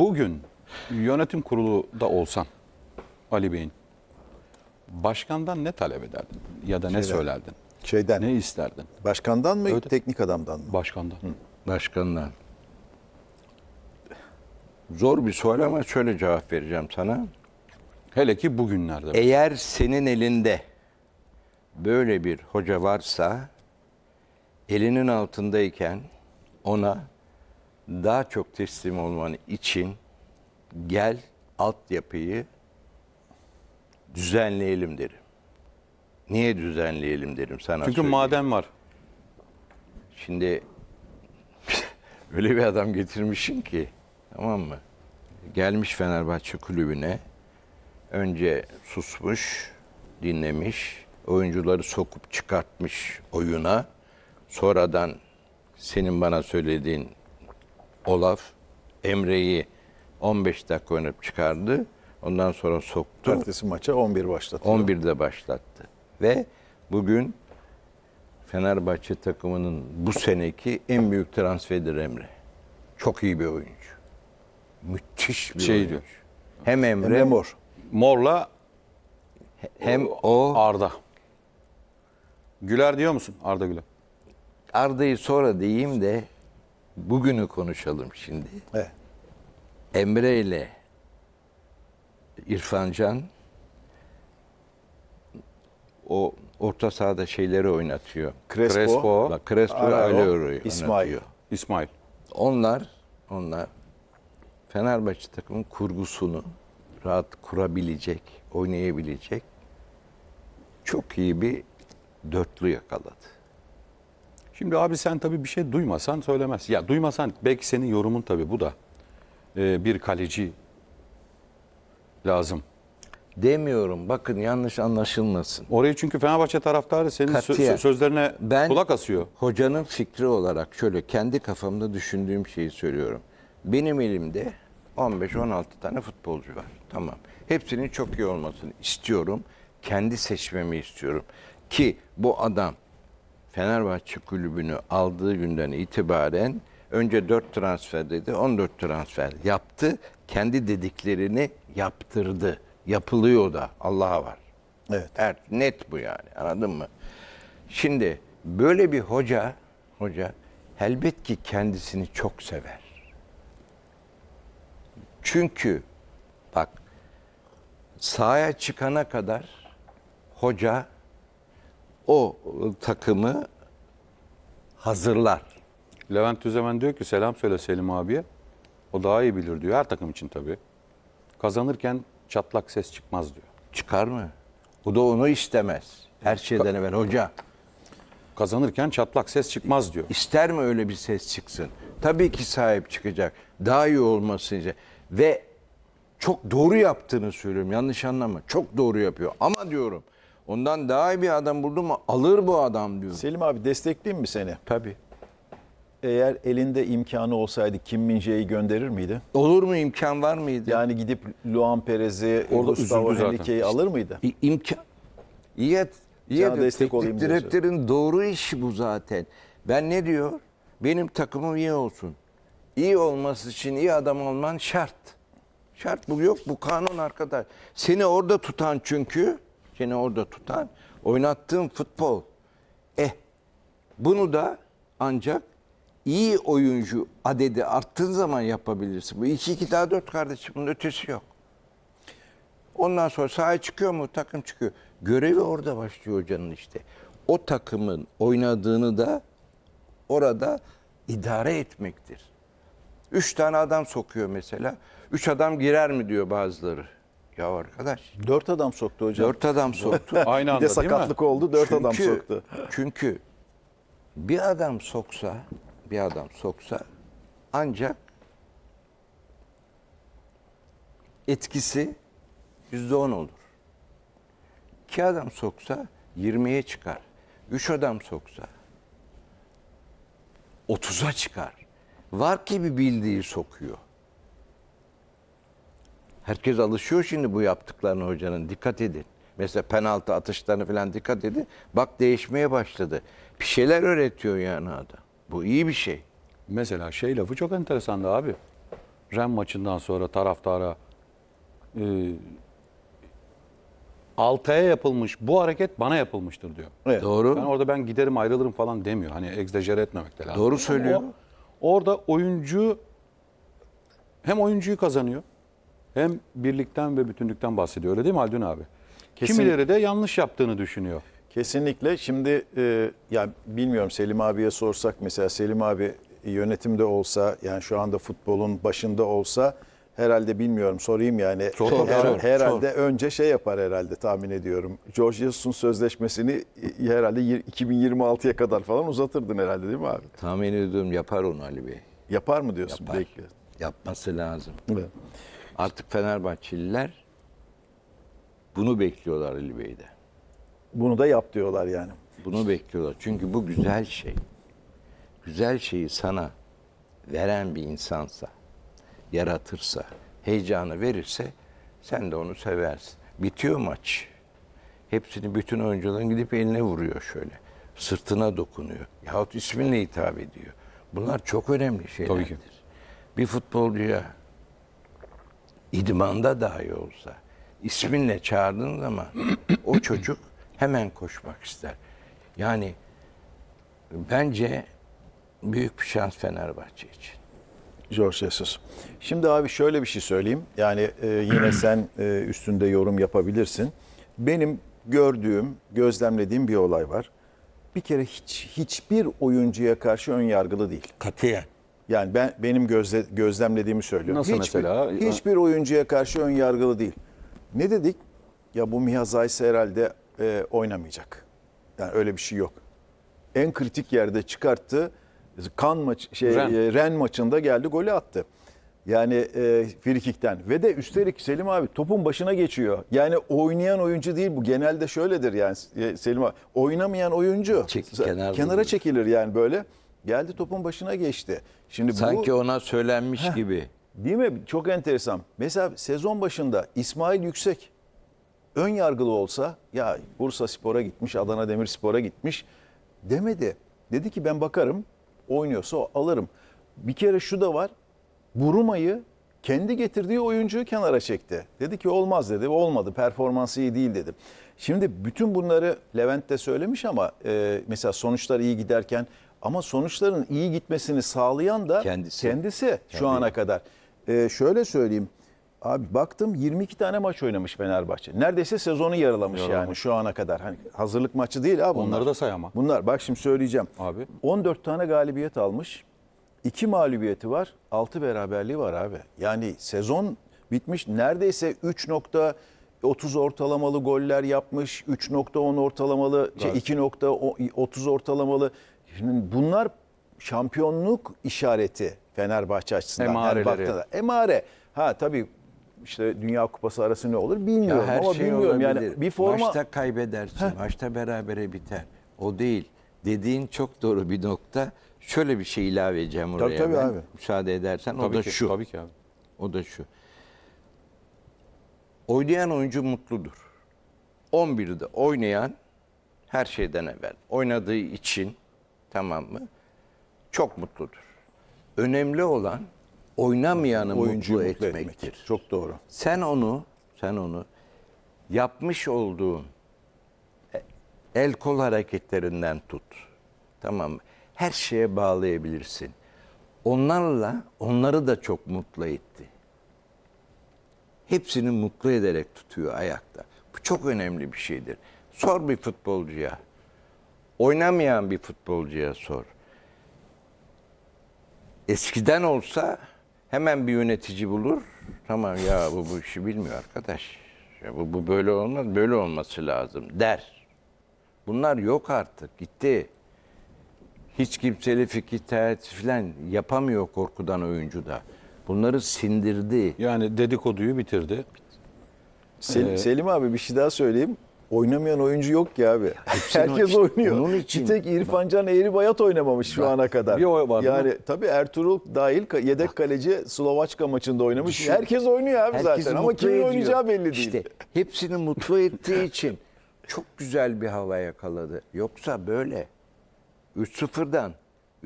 Bugün yönetim kurulu da olsan Ali Bey'in başkandan ne talep ederdin ya da ne Şeyden. söylerdin? Şeyden. Ne isterdin? Başkandan mı, Öyle. teknik adamdan mı? Başkandan. Hı. Başkandan. Zor bir soru ama şöyle cevap vereceğim sana. Hele ki bugünlerde. Eğer senin elinde böyle bir hoca varsa elinin altındayken ona daha çok teslim olman için gel altyapıyı düzenleyelim derim. Niye düzenleyelim derim sana Çünkü söyleyeyim. maden var. Şimdi öyle bir adam getirmişsin ki tamam mı? Gelmiş Fenerbahçe kulübüne önce susmuş, dinlemiş, oyuncuları sokup çıkartmış oyuna. Sonradan senin bana söylediğin Olaf Emre'yi 15 dakika oynayıp çıkardı. Ondan sonra soktu. Ertesi maça 11 başlattı. 11'de başlattı. Ve bugün Fenerbahçe takımının bu seneki en büyük transferidir Emre. Çok iyi bir oyuncu. Müthiş bir Şeydi. oyuncu. Hem Emre, Emre Mor. Mor'la hem o, o Arda. Güler diyor musun? Arda Güler. Arda'yı sonra diyeyim de bugünü konuşalım şimdi. Evet. Emre ile İrfancan o orta sahada şeyleri oynatıyor. Crespo, Crespo, bak, Crespo Aleuro'yu İsmail. Oynatıyor. İsmail. Onlar onlar Fenerbahçe takımın kurgusunu rahat kurabilecek, oynayabilecek çok iyi bir dörtlü yakaladı. Şimdi abi sen tabii bir şey duymasan söylemez. Ya duymasan belki senin yorumun tabii bu da. Ee, bir kaleci lazım. Demiyorum. Bakın yanlış anlaşılmasın. Orayı çünkü Fenerbahçe taraftarı senin sö- sözlerine ben, kulak asıyor. Hocanın fikri olarak şöyle kendi kafamda düşündüğüm şeyi söylüyorum. Benim elimde 15-16 tane futbolcu var. Tamam. Hepsinin çok iyi olmasını istiyorum. Kendi seçmemi istiyorum. Ki bu adam Fenerbahçe kulübünü aldığı günden itibaren önce 4 transfer dedi, 14 transfer yaptı. Kendi dediklerini yaptırdı. Yapılıyor da Allah'a var. Evet. Er, net bu yani anladın mı? Şimdi böyle bir hoca, hoca elbet ki kendisini çok sever. Çünkü bak sahaya çıkana kadar hoca o e, takımı hazırlar. Levent Tüzemen diyor ki selam söyle Selim abiye. O daha iyi bilir diyor. Her takım için tabii. Kazanırken çatlak ses çıkmaz diyor. Çıkar mı? Bu da onu istemez. Her şeyden evvel hoca. Kazanırken çatlak ses çıkmaz diyor. İster mi öyle bir ses çıksın? Tabii ki sahip çıkacak. Daha iyi olması için. Ve çok doğru yaptığını söylüyorum. Yanlış anlama. Çok doğru yapıyor. Ama diyorum Ondan daha iyi bir adam buldum, mu alır bu adam diyor. Selim abi destekleyeyim mi seni? Tabii. Eğer elinde imkanı olsaydı Kim Min-jae'yi gönderir miydi? Olur mu imkan var mıydı? Yani gidip Luan Perez'i, Orada Gustavo üzüldü Henrique'yi alır mıydı? İmkan, imkan iyi et. destek olayım direktörün doğru işi bu zaten. Ben ne diyor? Benim takımım iyi olsun. İyi olması için iyi adam olman şart. Şart bu yok bu kanun arkadaş. Seni orada tutan çünkü seni orada tutan oynattığın futbol. Eh bunu da ancak iyi oyuncu adedi arttığın zaman yapabilirsin. Bu 2 2 daha 4 kardeşim bunun ötesi yok. Ondan sonra sahaya çıkıyor mu takım çıkıyor. Görevi orada başlıyor hocanın işte. O takımın oynadığını da orada idare etmektir. Üç tane adam sokuyor mesela. Üç adam girer mi diyor bazıları. Ya arkadaş. Dört adam soktu hocam. Dört adam soktu. Aynı anda bir de sakatlık oldu dört adam soktu. Çünkü bir adam soksa, bir adam soksa ancak etkisi yüzde on olur. İki adam soksa yirmiye çıkar. Üç adam soksa otuza çıkar. Var bir bildiği sokuyor. Herkes alışıyor şimdi bu yaptıklarını hocanın. Dikkat edin. Mesela penaltı atışlarını falan dikkat edin. Bak değişmeye başladı. Bir şeyler öğretiyor yani adam. Bu iyi bir şey. Mesela şey lafı çok enteresandı abi. Ren maçından sonra taraftara e, Altay'a yapılmış bu hareket bana yapılmıştır diyor. Evet. Doğru. Ben orada ben giderim ayrılırım falan demiyor. Hani egzajere etmemek lazım. Doğru söylüyor. o, orada oyuncu hem oyuncuyu kazanıyor hem birlikten ve bütünlükten bahsediyor öyle değil mi Haldun abi? Kesin... Kimileri de yanlış yaptığını düşünüyor. Kesinlikle. Şimdi e, yani bilmiyorum Selim abiye sorsak mesela Selim abi yönetimde olsa yani şu anda futbolun başında olsa herhalde bilmiyorum sorayım yani. Sor, her, sor, herhalde sor. önce şey yapar herhalde tahmin ediyorum. George Jesus'un sözleşmesini e, herhalde 2026'ya kadar falan uzatırdın herhalde değil mi abi? Tahmin ediyorum yapar onu Ali Bey. Yapar mı diyorsun? Yapar. Bekle. Yapması lazım. Evet. Artık Fenerbahçeliler bunu bekliyorlar Ali Bey'de. Bunu da yap diyorlar yani. Bunu bekliyorlar. Çünkü bu güzel şey. Güzel şeyi sana veren bir insansa, yaratırsa, heyecanı verirse sen de onu seversin. Bitiyor maç. Hepsini bütün oyuncuların gidip eline vuruyor şöyle. Sırtına dokunuyor. Yahut isminle hitap ediyor. Bunlar çok önemli şeylerdir. Tabii ki. Bir futbolcuya idmanda dahi olsa isminle çağırdığın zaman o çocuk hemen koşmak ister. Yani bence büyük bir şans Fenerbahçe için. George Jesus. Şimdi abi şöyle bir şey söyleyeyim. Yani e, yine sen e, üstünde yorum yapabilirsin. Benim gördüğüm, gözlemlediğim bir olay var. Bir kere hiç hiçbir oyuncuya karşı ön yargılı değil. Katiyen. Yani ben benim gözle, gözlemlediğimi söylüyorum. Nasıl hiçbir, mesela? Hiçbir oyuncuya karşı ön yargılı değil. Ne dedik? Ya bu Mihaz Ayse herhalde e, oynamayacak. Yani öyle bir şey yok. En kritik yerde çıkarttı. Kan maç şey Ren, e, Ren maçında geldi golü attı. Yani e, frikikten ve de üstelik Selim abi topun başına geçiyor. Yani oynayan oyuncu değil bu. Genelde şöyledir yani e, Selim abi. Oynamayan oyuncu Çek, kenara, kenara çekilir yani böyle. Geldi topun başına geçti. Şimdi Sanki bu, ona söylenmiş heh, gibi. Değil mi? Çok enteresan. Mesela sezon başında İsmail Yüksek ön yargılı olsa ya Bursa Spor'a gitmiş, Adana Demirspor'a gitmiş demedi. Dedi ki ben bakarım, oynuyorsa alırım. Bir kere şu da var. Buruma'yı kendi getirdiği oyuncuyu kenara çekti. Dedi ki olmaz dedi. Olmadı. Performansı iyi değil dedi. Şimdi bütün bunları Levent de söylemiş ama e, mesela sonuçlar iyi giderken ama sonuçların iyi gitmesini sağlayan da kendisi, kendisi şu ana kadar. Ee, şöyle söyleyeyim. Abi baktım 22 tane maç oynamış Fenerbahçe. Neredeyse sezonu yarılamış Yaralamış. yani şu ana kadar. Hani hazırlık maçı değil abi bunlar. Onları da say Bunlar bak şimdi söyleyeceğim. Abi. 14 tane galibiyet almış. 2 mağlubiyeti var. 6 beraberliği var abi. Yani sezon bitmiş. Neredeyse 3 nokta 30 ortalamalı goller yapmış. 3.10 ortalamalı, şey 2.30 ortalamalı Şimdi bunlar şampiyonluk işareti Fenerbahçe açısından. Emareleri. Yani Emare. Ha tabii işte Dünya Kupası arası ne olur bilmiyorum ya her ama şey bilmiyorum olabilir. yani bir forma başta kaybedersin, Heh. başta berabere biter. O değil. Dediğin çok doğru bir nokta. Şöyle bir şey ilave edeceğim oraya. Tabii, tabii ben, abi. Müsaade edersen tabii o da ki, şu. Tabii ki abi. O da şu. Oynayan oyuncu mutludur. 11'de oynayan her şeyden evvel oynadığı için Tamam mı? Çok mutludur. Önemli olan oynamayanı Oyuncuyu mutlu, mutlu etmektir. etmek. Çok doğru. Sen onu, sen onu yapmış olduğun el kol hareketlerinden tut. Tamam mı? Her şeye bağlayabilirsin. Onlarla onları da çok mutlu etti. Hepsini mutlu ederek tutuyor ayakta. Bu çok önemli bir şeydir. Sor bir futbolcuya oynamayan bir futbolcuya sor. Eskiden olsa hemen bir yönetici bulur. Tamam ya bu bu işi bilmiyor arkadaş. Ya bu, bu böyle olmaz, böyle olması lazım der. Bunlar yok artık, gitti. Hiç kimseli fikir teat falan yapamıyor korkudan oyuncu da. Bunları sindirdi. Yani dedikoduyu bitirdi. Selim, ee, Selim abi bir şey daha söyleyeyim. Oynamayan oyuncu yok ki abi. Hepsini Herkes işte, oynuyor. Onun için. Bir tek İrfan Can Bayat oynamamış şu bak, ana kadar. Bir o var Yani mı? tabii Ertuğrul dahil yedek bak. kaleci Slovaçka maçında oynamış. Düşün. Herkes oynuyor abi Herkesi zaten ama kimin oynayacağı belli değil. İşte hepsini mutlu ettiği için çok güzel bir hava yakaladı. Yoksa böyle 3-0'dan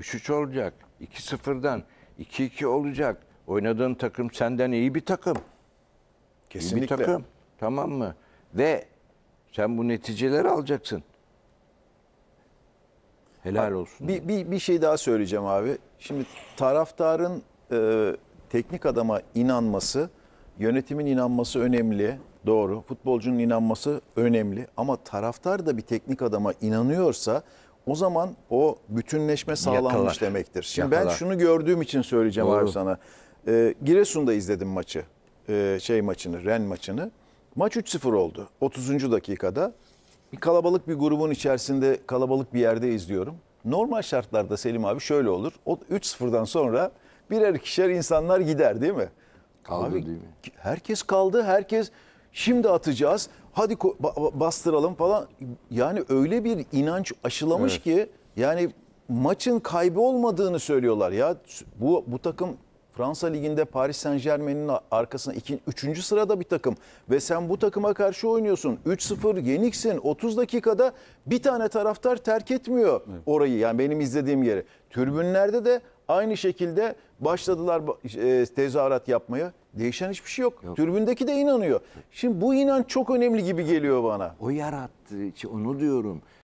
3-3 olacak, 2-0'dan 2-2 olacak. Oynadığın takım senden iyi bir takım. Kesinlikle. İyi bir takım. Tamam mı? Ve sen bu neticeleri alacaksın. Helal olsun. Bir, bir, bir şey daha söyleyeceğim abi. Şimdi taraftarın e, teknik adama inanması, yönetimin inanması önemli. Doğru. Futbolcunun inanması önemli. Ama taraftar da bir teknik adama inanıyorsa o zaman o bütünleşme sağlanmış Yakalar. demektir. Şimdi Yakalar. ben şunu gördüğüm için söyleyeceğim Doğru. abi sana. E, Giresun'da izledim maçı. E, şey maçını, Ren maçını. Maç 3-0 oldu. 30. dakikada bir kalabalık bir grubun içerisinde kalabalık bir yerde izliyorum. Normal şartlarda Selim abi şöyle olur. O 3-0'dan sonra birer ikişer insanlar gider değil mi? Kaldı abi, değil mi? Herkes kaldı. Herkes şimdi atacağız. Hadi bastıralım falan. Yani öyle bir inanç aşılamış evet. ki yani maçın kaybı olmadığını söylüyorlar ya. Bu bu takım Fransa Ligi'nde Paris Saint Germain'in arkasına 3. sırada bir takım ve sen bu takıma karşı oynuyorsun. 3-0 yeniksin. 30 dakikada bir tane taraftar terk etmiyor orayı. Yani benim izlediğim yeri. Türbünlerde de aynı şekilde başladılar e, tezahürat yapmaya. Değişen hiçbir şey yok. yok. Türbündeki de inanıyor. Şimdi bu inan çok önemli gibi geliyor bana. O yarattı. Onu diyorum.